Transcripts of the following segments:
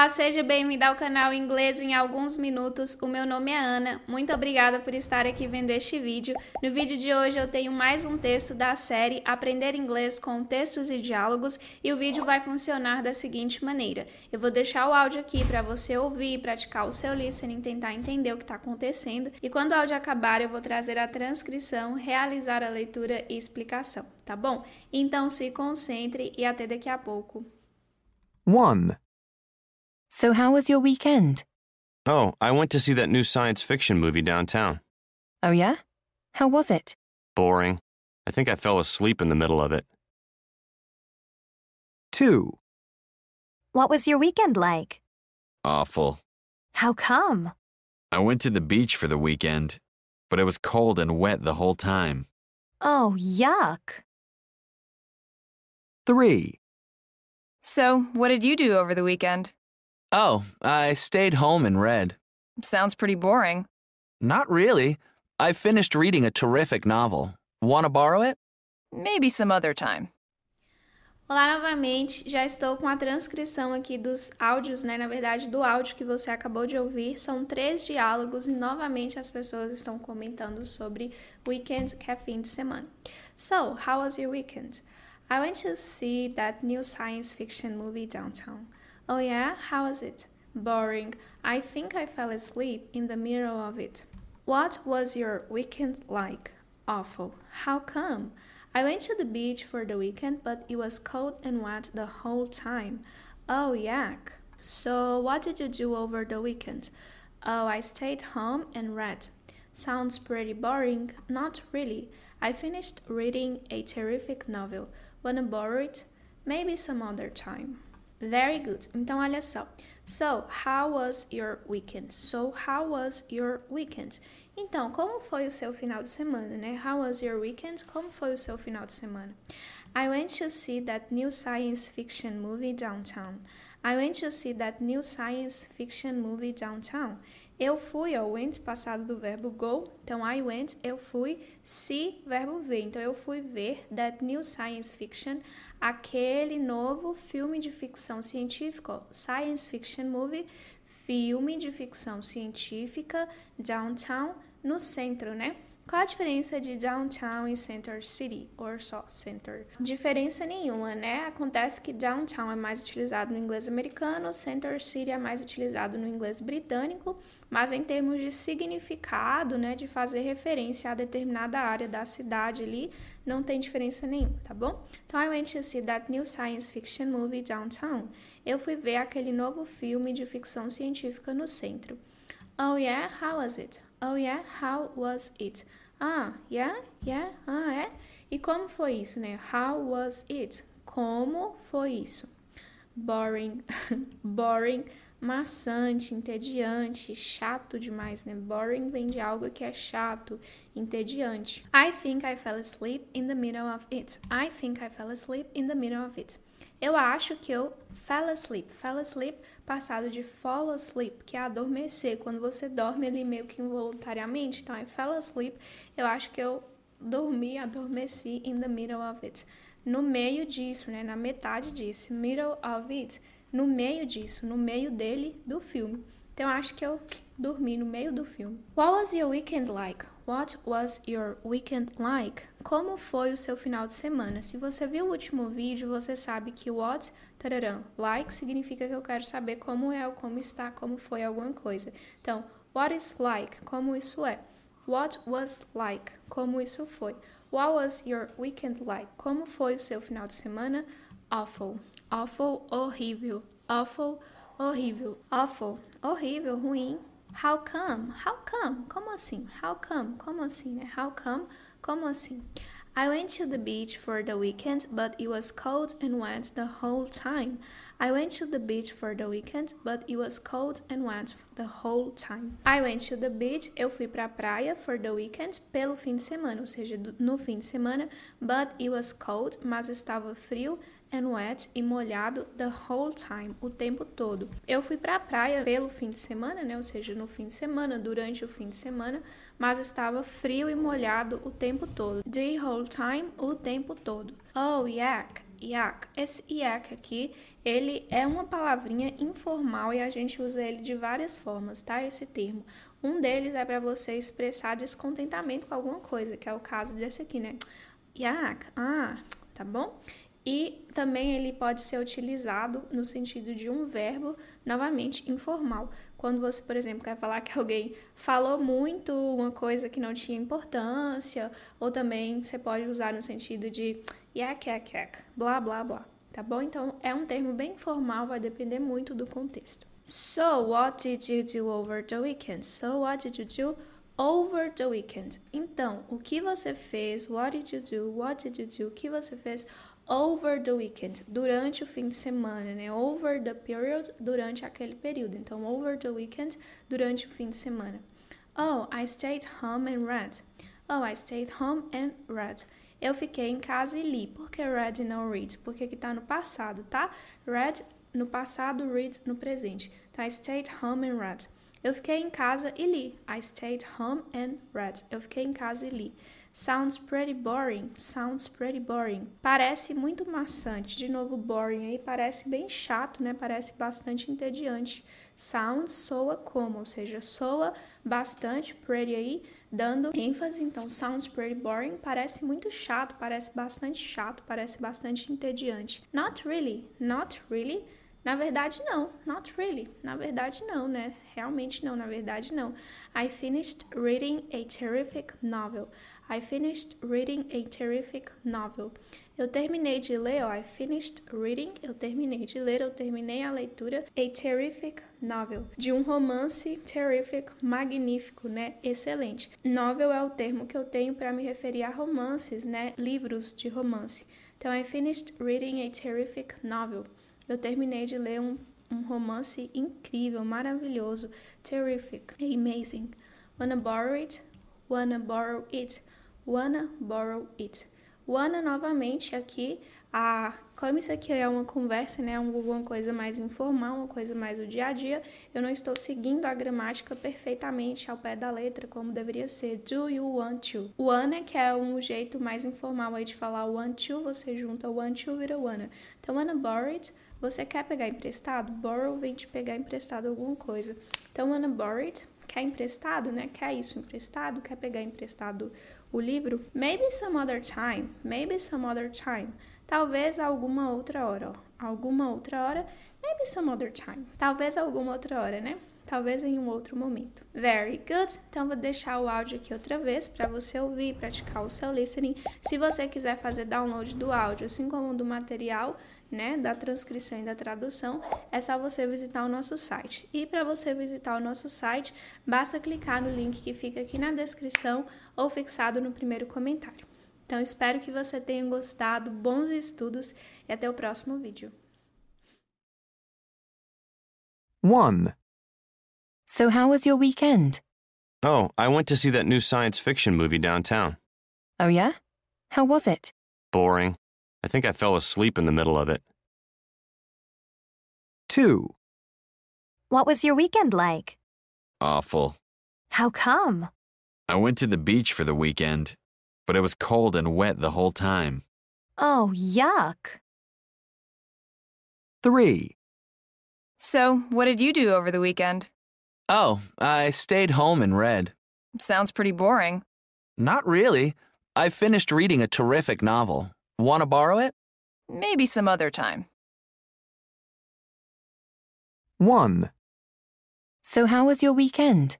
Olá, seja bem-vindo ao canal Inglês em Alguns Minutos. O meu nome é Ana. Muito obrigada por estar aqui vendo este vídeo. No vídeo de hoje eu tenho mais um texto da série Aprender Inglês com Textos e Diálogos e o vídeo vai funcionar da seguinte maneira. Eu vou deixar o áudio aqui para você ouvir, praticar o seu listening, tentar entender o que está acontecendo e quando o áudio acabar eu vou trazer a transcrição, realizar a leitura e explicação, tá bom? Então se concentre e até daqui a pouco. One. So, how was your weekend? Oh, I went to see that new science fiction movie downtown. Oh, yeah? How was it? Boring. I think I fell asleep in the middle of it. 2. What was your weekend like? Awful. How come? I went to the beach for the weekend, but it was cold and wet the whole time. Oh, yuck. 3. So, what did you do over the weekend? Oh, I stayed home and read. Sounds pretty boring. Not really. I finished reading a terrific novel. Want to borrow it? Maybe some other time. Olá novamente, já estou com a transcrição aqui dos áudios, né? Na verdade, do áudio que você acabou de ouvir. São três diálogos e novamente as pessoas estão comentando sobre weekend, que é fim de semana. So, how was your weekend? I went to see that new science fiction movie downtown. Oh, yeah? How was it? Boring. I think I fell asleep in the middle of it. What was your weekend like? Awful. How come? I went to the beach for the weekend, but it was cold and wet the whole time. Oh, yak. So, what did you do over the weekend? Oh, I stayed home and read. Sounds pretty boring. Not really. I finished reading a terrific novel. Wanna borrow it? Maybe some other time. Very good. Então, olha só. So, how was your weekend? So, how was your weekend? Então, como foi o seu final de semana, né? How was your weekend? Como foi o seu final de semana? I went to see that new science fiction movie downtown. I went to see that new science fiction movie downtown. Eu fui, ó, o went passado do verbo go. Então, I went, eu fui. Se, verbo ver. Então, eu fui ver that new science fiction, aquele novo filme de ficção científica, ó, science fiction movie, filme de ficção científica, downtown, no centro, né? Qual a diferença de downtown e center city, ou só center? Diferença nenhuma, né? Acontece que downtown é mais utilizado no inglês americano, center city é mais utilizado no inglês britânico, mas em termos de significado, né, de fazer referência a determinada área da cidade ali, não tem diferença nenhuma, tá bom? Então, I went to see that new science fiction movie downtown. Eu fui ver aquele novo filme de ficção científica no centro. Oh yeah, how was it? Oh yeah, how was it? Ah, yeah, yeah, ah, é. E como foi isso, né? How was it? Como foi isso? Boring, boring, maçante, entediante, chato demais, né? Boring vem de algo que é chato, entediante. I think I fell asleep in the middle of it. I think I fell asleep in the middle of it. Eu acho que eu fell asleep. Fell asleep passado de fall asleep, que é adormecer. Quando você dorme ali meio que involuntariamente, então é fell asleep. Eu acho que eu dormi, adormeci in the middle of it. No meio disso, né? Na metade disso, middle of it. No meio disso, no meio dele, do filme. Então acho que eu dormi no meio do filme. What was your weekend like? What was your weekend like? Como foi o seu final de semana? Se você viu o último vídeo, você sabe que what tararam, like significa que eu quero saber como é, como está, como foi alguma coisa. Então, what is like? Como isso é? What was like? Como isso foi? What was your weekend like? Como foi o seu final de semana? Awful. Awful, horrível. Awful, horrível. Awful, horrível, ruim. How come? How come? Como assim? How come? Como assim? How come? Como assim? I went to the beach for the weekend, but it was cold and wet the whole time. I went to the beach for the weekend, but it was cold and wet the whole time. I went to the beach, eu fui pra praia for the weekend, pelo fim de semana, ou seja, no fim de semana, but it was cold, mas estava frio and wet e molhado the whole time, o tempo todo. Eu fui para a praia pelo fim de semana, né? Ou seja, no fim de semana, durante o fim de semana, mas estava frio e molhado o tempo todo. The whole time, o tempo todo. Oh, yak, yak. Esse yak aqui, ele é uma palavrinha informal e a gente usa ele de várias formas, tá? Esse termo. Um deles é para você expressar descontentamento com alguma coisa, que é o caso desse aqui, né? Yak, ah, tá bom? E também ele pode ser utilizado no sentido de um verbo, novamente, informal. Quando você, por exemplo, quer falar que alguém falou muito uma coisa que não tinha importância, ou também você pode usar no sentido de yak, yak, yak, blá, blá, blá. Tá bom? Então é um termo bem formal, vai depender muito do contexto. So, what did you do over the weekend? So, what did you do over the weekend? Então, o que você fez? What did you do? What did you do? O que você fez? over the weekend, durante o fim de semana, né? Over the period, durante aquele período. Então, over the weekend, durante o fim de semana. Oh, I stayed home and read. Oh, I stayed home and read. Eu fiquei em casa e li. Por que read e não read? Porque aqui tá no passado, tá? Read no passado, read no presente. Tá? I stayed home and read. Eu fiquei em casa e li. I stayed home and read. Eu fiquei em casa e li. Sounds pretty boring. Sounds pretty boring. Parece muito maçante. De novo, boring aí parece bem chato, né? Parece bastante entediante. Sounds soa como, ou seja, soa bastante pretty aí, dando ênfase. Então, sounds pretty boring parece muito chato, parece bastante chato, parece bastante entediante. Not really. Not really na verdade, não. Not really. Na verdade, não, né? Realmente não. Na verdade, não. I finished reading a terrific novel. I finished reading a terrific novel. Eu terminei de ler, ó. I finished reading. Eu terminei de ler, eu terminei a leitura. A terrific novel. De um romance terrific, magnífico, né? Excelente. Novel é o termo que eu tenho para me referir a romances, né? Livros de romance. Então, I finished reading a terrific novel. Eu terminei de ler um, um romance incrível, maravilhoso, terrific, amazing. Wanna borrow it? Wanna borrow it? Wanna borrow it? Wanna novamente aqui a como isso aqui é uma conversa, né, alguma coisa mais informal, uma coisa mais do dia a dia, eu não estou seguindo a gramática perfeitamente ao pé da letra como deveria ser. Do you want to? Wanna que é um jeito mais informal aí de falar want to, você junta want to vira wanna. Então wanna borrow it, você quer pegar emprestado? Borrow vem te pegar emprestado alguma coisa. Então, Anna borrowed, quer emprestado, né? Quer isso emprestado? Quer pegar emprestado o livro? Maybe some other time. Maybe some other time. Talvez alguma outra hora, ó. Alguma outra hora. Maybe some other time. Talvez alguma outra hora, né? talvez em um outro momento. Very good. Então vou deixar o áudio aqui outra vez para você ouvir, praticar o seu listening. Se você quiser fazer download do áudio, assim como do material, né, da transcrição e da tradução, é só você visitar o nosso site. E para você visitar o nosso site, basta clicar no link que fica aqui na descrição ou fixado no primeiro comentário. Então, espero que você tenha gostado, bons estudos e até o próximo vídeo. 1. So, how was your weekend? Oh, I went to see that new science fiction movie downtown. Oh, yeah? How was it? Boring. I think I fell asleep in the middle of it. 2. What was your weekend like? Awful. How come? I went to the beach for the weekend, but it was cold and wet the whole time. Oh, yuck. 3. So, what did you do over the weekend? Oh, I stayed home and read. Sounds pretty boring. Not really. I finished reading a terrific novel. Want to borrow it? Maybe some other time. 1. So, how was your weekend?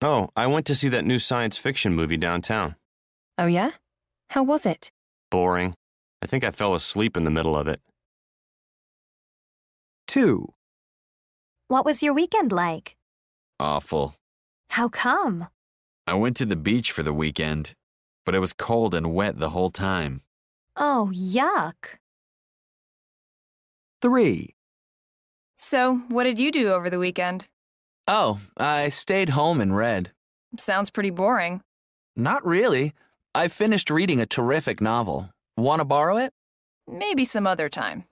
Oh, I went to see that new science fiction movie downtown. Oh, yeah? How was it? Boring. I think I fell asleep in the middle of it. 2. What was your weekend like? Awful. How come? I went to the beach for the weekend, but it was cold and wet the whole time. Oh, yuck. 3. So, what did you do over the weekend? Oh, I stayed home and read. Sounds pretty boring. Not really. I finished reading a terrific novel. Want to borrow it? Maybe some other time.